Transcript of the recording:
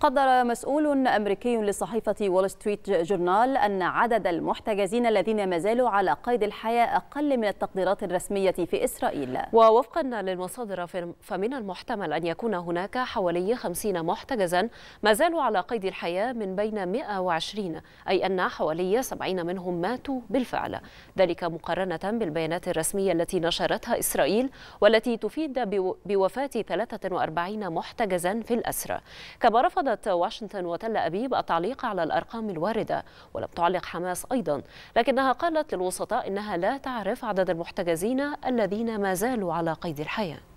قدر مسؤول أمريكي لصحيفة وول ستريت جورنال أن عدد المحتجزين الذين ما زالوا على قيد الحياة أقل من التقديرات الرسمية في إسرائيل ووفقا للمصادر فمن المحتمل أن يكون هناك حوالي 50 محتجزا ما زالوا على قيد الحياة من بين 120 أي أن حوالي 70 منهم ماتوا بالفعل ذلك مقارنة بالبيانات الرسمية التي نشرتها إسرائيل والتي تفيد بوفاة 43 محتجزا في الأسرى كما رفض رفضت واشنطن وتل أبيب التعليق على الأرقام الواردة ولم تعلق حماس أيضا لكنها قالت للوسطاء إنها لا تعرف عدد المحتجزين الذين ما زالوا على قيد الحياة